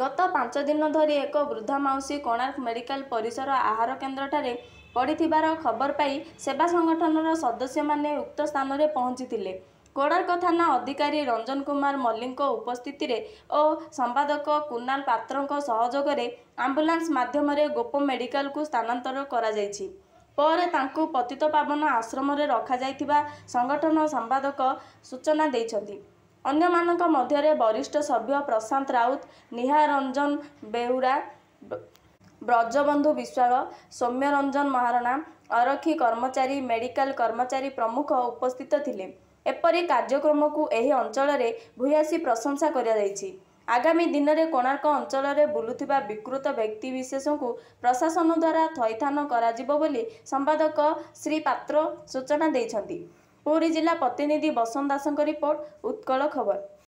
ଗତ ପାଞ୍ଚ ଦିନ ଧରି ଏକ ବୃଦ୍ଧା ମାଉସୀ କୋଣାର୍କ ମେଡିକାଲ ପରିସର ଆହାର କେନ୍ଦ୍ରଠାରେ ପଡ଼ିଥିବାର ଖବର ପାଇ ସେବା ସଂଗଠନର ସଦସ୍ୟମାନେ ଉକ୍ତ ସ୍ଥାନରେ ପହଞ୍ଚିଥିଲେ କୋଣାର୍କ ଥାନା ଅଧିକାରୀ ରଞ୍ଜନ କୁମାର ମଲ୍ଲିକଙ୍କ ଉପସ୍ଥିତିରେ ଓ ସମ୍ପାଦକ କୁନାଲ ପାତ୍ରଙ୍କ ସହଯୋଗରେ ଆମ୍ବୁଲାନ୍ସ ମାଧ୍ୟମରେ ଗୋପ ମେଡିକାଲକୁ ସ୍ଥାନାନ୍ତର କରାଯାଇଛି ପରେ ତାଙ୍କୁ ପତିତ ପାବନ ଆଶ୍ରମରେ ରଖାଯାଇଥିବା ସଂଗଠନ ସମ୍ପାଦକ ସୂଚନା ଦେଇଛନ୍ତି ଅନ୍ୟମାନଙ୍କ ମଧ୍ୟରେ ବରିଷ୍ଠ ସଭ୍ୟ ପ୍ରଶାନ୍ତ ରାଉତ ରଞ୍ଜନ ବେହୁରା ବ୍ରଜବନ୍ଧୁ ବିଶ୍ୱାଳ ସୌମ୍ୟରଞ୍ଜନ ମହାରଣା ଆରକ୍ଷୀ କର୍ମଚାରୀ ମେଡିକାଲ କର୍ମଚାରୀ ପ୍ରମୁଖ ଉପସ୍ଥିତ ଥିଲେ ଏପରି କାର୍ଯ୍ୟକ୍ରମକୁ ଏହି ଅଞ୍ଚଳରେ ଭୂୟାସୀ ପ୍ରଶଂସା କରାଯାଇଛି ଆଗାମୀ ଦିନରେ କୋଣାର୍କ ଅଞ୍ଚଳରେ ବୁଲୁଥିବା ବିକୃତ ବ୍ୟକ୍ତିବିଶେଷଙ୍କୁ ପ୍ରଶାସନ ଦ୍ୱାରା ଥଇଥାନ କରାଯିବ ବୋଲି ସମ୍ପାଦକ ଶ୍ରୀ ପାତ୍ର ସୂଚନା ଦେଇଛନ୍ତି ପୁରୀ ଜିଲ୍ଲା ପ୍ରତିନିଧି ବସନ୍ତ ଦାସଙ୍କ ରିପୋର୍ଟ ଉତ୍କଳ ଖବର